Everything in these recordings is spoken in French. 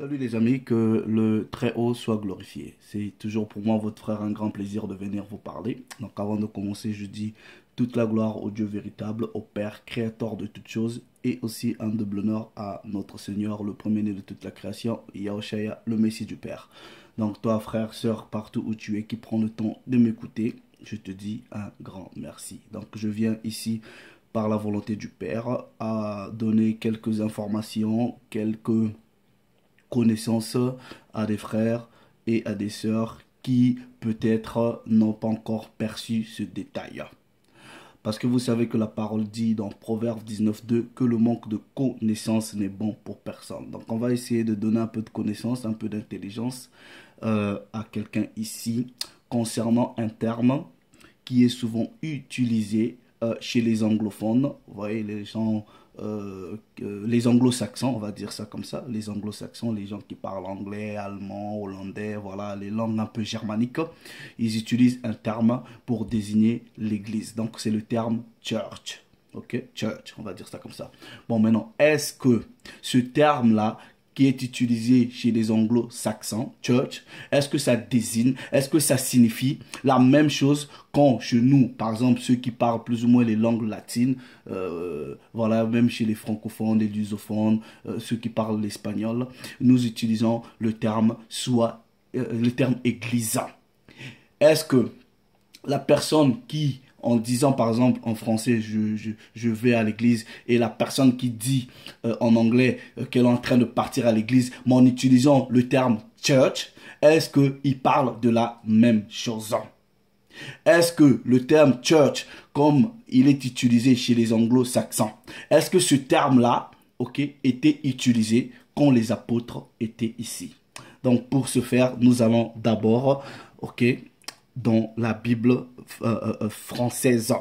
Salut les amis, que le Très-Haut soit glorifié. C'est toujours pour moi, votre frère, un grand plaisir de venir vous parler. Donc avant de commencer, je dis toute la gloire au Dieu véritable, au Père, créateur de toutes choses, et aussi un double honneur à notre Seigneur, le premier-né de toute la création, Yahushaya le Messie du Père. Donc toi, frère, sœur, partout où tu es, qui prends le temps de m'écouter, je te dis un grand merci. Donc je viens ici par la volonté du Père à donner quelques informations, quelques connaissance à des frères et à des sœurs qui peut-être n'ont pas encore perçu ce détail. Parce que vous savez que la parole dit dans Proverbe 19.2 que le manque de connaissance n'est bon pour personne. Donc on va essayer de donner un peu de connaissance, un peu d'intelligence euh, à quelqu'un ici concernant un terme qui est souvent utilisé euh, chez les anglophones. Vous voyez, les gens euh, euh, les anglo-saxons, on va dire ça comme ça, les anglo-saxons, les gens qui parlent anglais, allemand, hollandais, voilà, les langues un peu germaniques, ils utilisent un terme pour désigner l'église. Donc c'est le terme church. Ok, church, on va dire ça comme ça. Bon, maintenant, est-ce que ce terme-là qui est utilisé chez les anglo-saxons, church, est-ce que ça désigne, est-ce que ça signifie la même chose quand chez nous, par exemple, ceux qui parlent plus ou moins les langues latines, euh, voilà, même chez les francophones, les lusophones, euh, ceux qui parlent l'espagnol, nous utilisons le terme soit, euh, le terme églisa. Est-ce que la personne qui en disant par exemple en français je, vais à l'église et la personne qui dit euh, en anglais euh, qu'elle est en train de partir à l'église, mais en utilisant le terme church, est-ce qu'il parle de la même chose Est-ce que le terme church, comme il est utilisé chez les anglo-saxons, est-ce que ce terme-là ok, était utilisé quand les apôtres étaient ici donc pour ce faire, nous allons d'abord, ok, dans la Bible euh, euh, euh, française.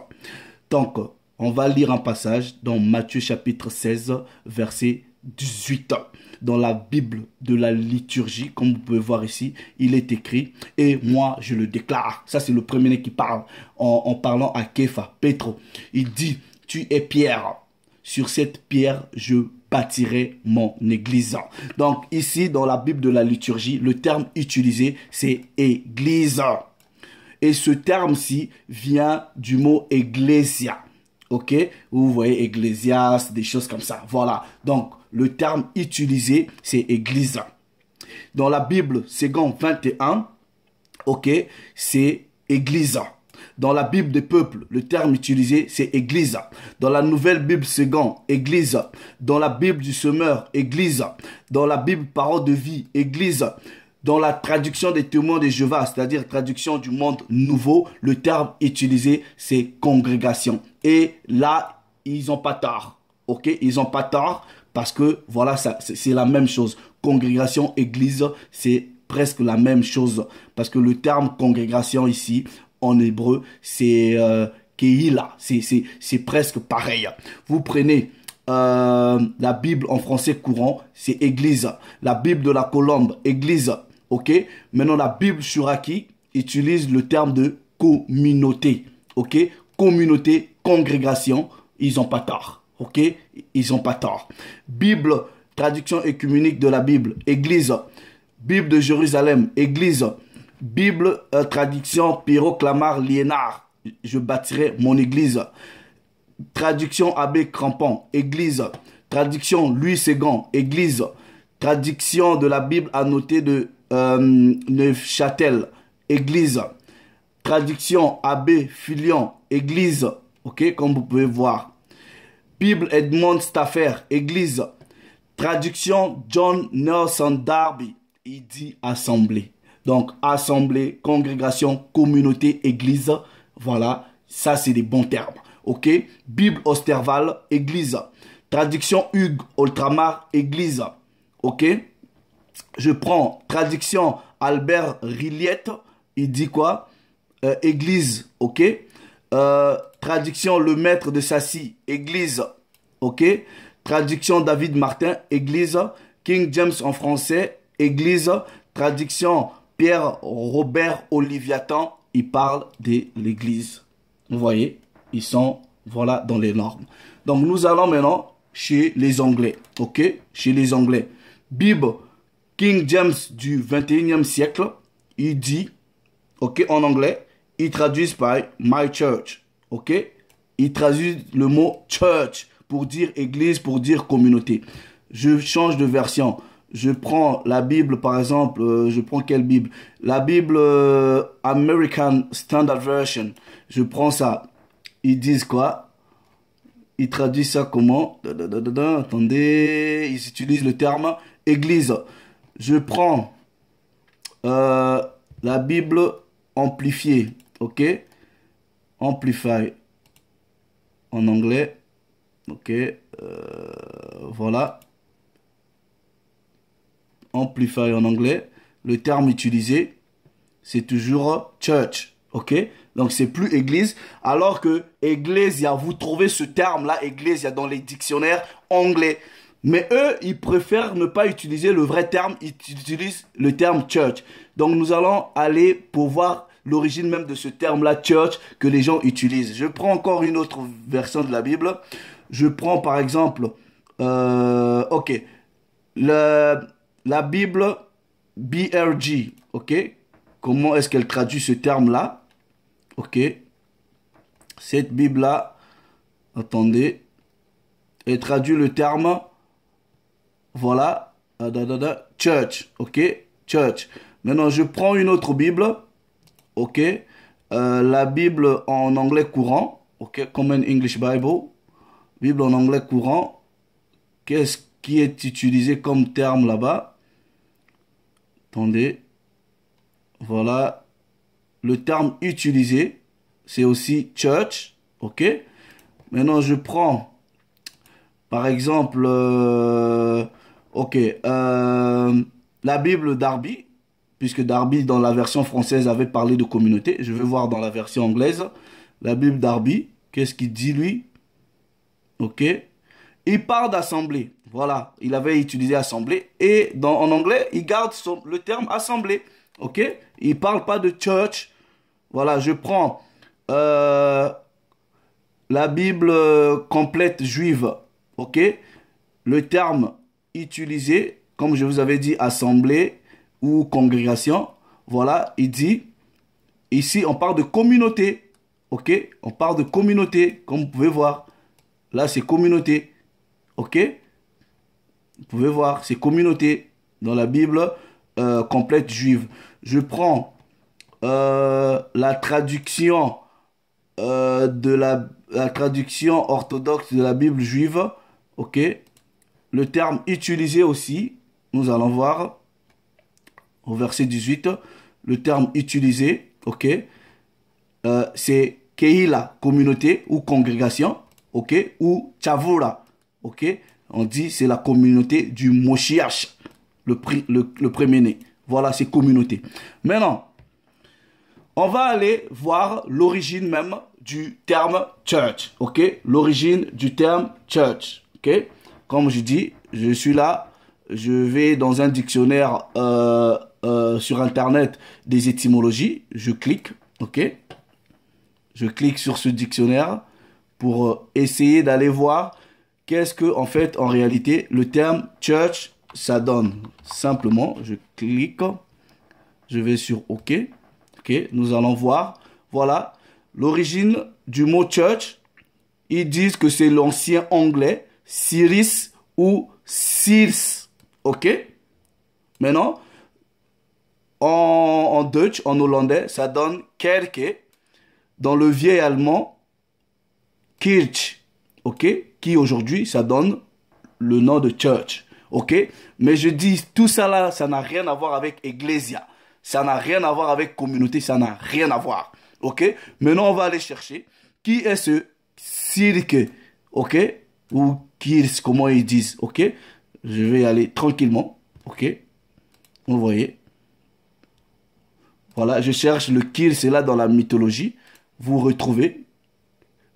Donc, on va lire un passage dans Matthieu chapitre 16, verset 18. Dans la Bible de la liturgie, comme vous pouvez voir ici, il est écrit Et moi, je le déclare. Ça, c'est le premier qui parle en, parlant à Kepha, Pétro. Il dit Tu es Pierre. Sur cette pierre, je bâtirai mon église. Donc, ici, dans la Bible de la liturgie, le terme utilisé, c'est église. Et ce terme-ci vient du mot églésia ». Ok Vous voyez, églésias, des choses comme ça. Voilà. Donc, le terme utilisé, c'est église. Dans la Bible, second 21, ok, c'est église. Dans la Bible des peuples, le terme utilisé, c'est Église. Dans la Nouvelle Bible second, « Église. Dans la Bible du semeur, Église. Dans la Bible parole de vie, Église dans la traduction des témoins de Jéhovah, c'est-à-dire traduction du monde nouveau, le terme utilisé, c'est congrégation. Et là, ils n'ont pas tard. OK Ils n'ont pas tard parce que, voilà, c'est la même chose. Congrégation, église, c'est presque la même chose. Parce que le terme congrégation ici, en hébreu, c'est euh, Keila. C'est presque pareil. Vous prenez... Euh, la Bible en français courant, c'est Église. La Bible de la Colombe, Église. Ok Maintenant, la Bible sur utilise le terme de communauté. Ok Communauté, congrégation, ils n'ont pas tort. Ok Ils ont pas tort. Bible, traduction écuménique de la Bible, Église. Bible de Jérusalem, Église. Bible, euh, traduction Pierrot Clamart Liénard. Je bâtirai mon Église. Traduction Abbé Crampon, Église. Traduction Louis II, Église. Traduction de la Bible annotée de euh, Neufchâtel, église. Traduction Abbé Filion, église. Ok, comme vous pouvez voir. Bible Edmond Staffer, église. Traduction John Nelson Darby, il dit assemblée. Donc, assemblée, congrégation, communauté, église. Voilà, ça c'est des bons termes. Ok, Bible Osterval, église. Traduction Hugues Ultramar, église. Ok? je prends traduction Albert rillette il dit quoi euh, Église, ok euh, Traduction Le Maître de Sassy, Église, ok Traduction David Martin, Église. King James en français, Église. Traduction Pierre Robert Oliviatan, il parle de l'Église. Vous voyez Ils sont, voilà, dans les normes. Donc nous allons maintenant chez les Anglais, ok Chez les Anglais. Bible King James du 21e siècle, il dit, ok, en anglais, ils traduisent par my church, ok Ils traduisent le mot church pour dire église, pour dire communauté. Je change de version. Je prends la Bible, par exemple, euh, je prends quelle Bible La Bible euh, American Standard Version. Je prends ça. Ils disent quoi ils traduisent ça comment Attendez, ils utilisent le terme église. Je prends euh, la Bible amplifiée, ok Amplify en anglais, ok euh, Voilà. Amplify en anglais. Le terme utilisé, c'est toujours church, ok donc c'est plus église. Alors que Églésia, vous trouvez ce terme-là, église, dans les dictionnaires anglais. Mais eux, ils préfèrent ne pas utiliser le vrai terme, ils utilisent le terme church. Donc nous allons aller pour voir l'origine même de ce terme-là, church, que les gens utilisent. Je prends encore une autre version de la Bible. Je prends par exemple, euh, ok, la Bible BRG, ok Comment est-ce qu'elle traduit ce terme-là Ok. Cette Bible-là, attendez, elle traduit le terme voilà, euh, church, ok, church. Maintenant, je prends une autre Bible, ok, euh, la Bible en anglais courant, ok, Common English Bible, Bible en anglais courant. Qu'est-ce qui est utilisé comme terme là-bas Attendez, voilà, le terme utilisé, c'est aussi church, ok. Maintenant, je prends, par exemple. Euh, Ok. Euh, la Bible d'Arby, puisque Darby, dans la version française, avait parlé de communauté. Je vais voir dans la version anglaise. La Bible d'Arby, qu'est-ce qu'il dit, lui Ok. Il parle d'assemblée. Voilà. Il avait utilisé assemblée. Et en anglais, il garde le terme assemblée. Ok. Il parle pas de church. Voilà, je prends euh, la Bible euh, complète juive. Ok. Le terme Utiliser, comme je vous avais dit, assemblée ou congrégation. Voilà, il dit, ici on parle de communauté. Ok On parle de communauté, comme vous pouvez voir. Là, c'est communauté. Ok Vous pouvez voir, c'est communauté dans la Bible euh, complète juive. Je prends euh, la traduction euh, de la, la, traduction orthodoxe de la Bible juive. Ok le terme utilisé aussi, nous allons voir au verset 18, le terme utilisé, ok, euh, c'est Keila, communauté ou congrégation, ok, ou Chavura, ok, on dit c'est la communauté du Moshiach, le, le, premier-né. Voilà, ces communautés. Maintenant, on va aller voir l'origine même du terme church, ok, l'origine du terme church, ok comme je dis, je suis là, je vais dans un dictionnaire euh, euh, sur Internet des étymologies, je clique, ok Je clique sur ce dictionnaire pour euh, essayer d'aller voir qu'est-ce que, en fait, en réalité, le terme church, ça donne. Simplement, je clique, je vais sur OK, ok, nous allons voir, voilà, l'origine du mot church, ils disent que c'est l'ancien anglais, Siris ou Sirs. Ok Maintenant, en, en Deutsch, en hollandais, ça donne Kerke. Dans le vieil allemand, Kirch. Ok Qui aujourd'hui, ça donne le nom de church. Ok Mais je dis, tout ça là, ça n'a rien à voir avec Ecclesia. Ça n'a rien à voir avec communauté. Ça n'a rien à voir. Ok Maintenant, on va aller chercher qui est ce cirque. Ok Ou qui, comment ils disent, ok, je vais aller tranquillement, ok, vous voyez. Voilà, je cherche le kill, c'est là dans la mythologie. Vous retrouvez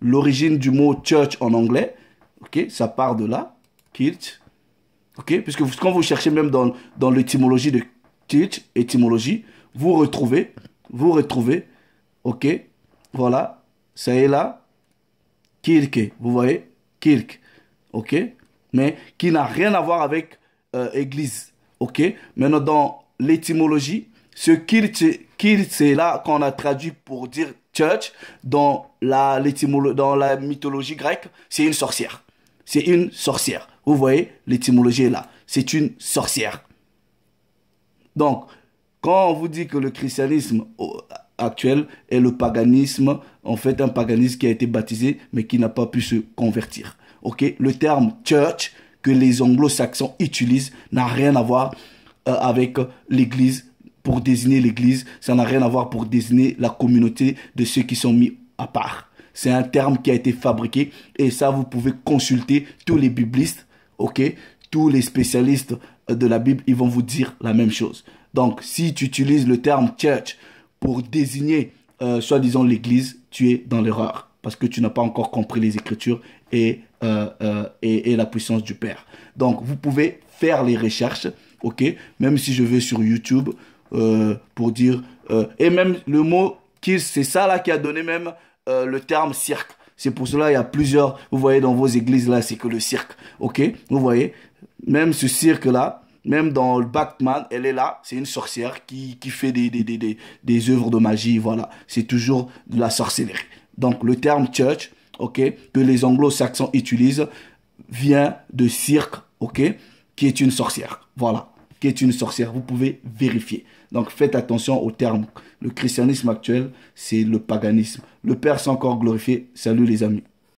l'origine du mot church en anglais, ok, ça part de là, kilt, ok, puisque quand vous cherchez même dans, l'étymologie de kilt, étymologie, vous retrouvez, vous retrouvez, ok, voilà, ça est là, kirke, vous voyez, kirk ok Mais qui n'a rien à voir avec euh, église, ok Maintenant, dans l'étymologie, ce qu'il c'est là qu'on a traduit pour dire church, dans la, dans la mythologie grecque, c'est une sorcière. C'est une sorcière. Vous voyez, l'étymologie est là. C'est une sorcière. Donc, quand on vous dit que le christianisme actuel est le paganisme, en fait un paganisme qui a été baptisé mais qui n'a pas pu se convertir ok, le terme church que les anglo-saxons utilisent n'a rien à voir euh, avec l'église pour désigner l'église, ça n'a rien à voir pour désigner la communauté de ceux qui sont mis à part. C'est un terme qui a été fabriqué et ça, vous pouvez consulter tous les biblistes, ok, tous les spécialistes de la Bible, ils vont vous dire la même chose. Donc, si tu utilises le terme church pour désigner euh, soi-disant l'église, tu es dans l'erreur parce que tu n'as pas encore compris les écritures et euh, euh, et, la puissance du Père. Donc vous pouvez faire les recherches, ok Même si je vais sur YouTube euh, pour dire... et même le mot qui c'est ça là qui a donné même le terme cirque. C'est pour cela il y a plusieurs, vous voyez dans vos églises là, c'est que le cirque, ok Vous voyez Même ce cirque là, même dans le Batman, elle est là, c'est une sorcière qui, qui fait des, des, des, des, des œuvres de magie, voilà. C'est toujours de la sorcellerie. Donc le terme church, ok, que les anglo-saxons utilisent vient de Cirque, ok, qui est une sorcière. Voilà, qui est une sorcière. Vous pouvez vérifier. Donc faites attention au terme. Le christianisme actuel, c'est le paganisme. Le Père s'est encore glorifié. Salut les amis.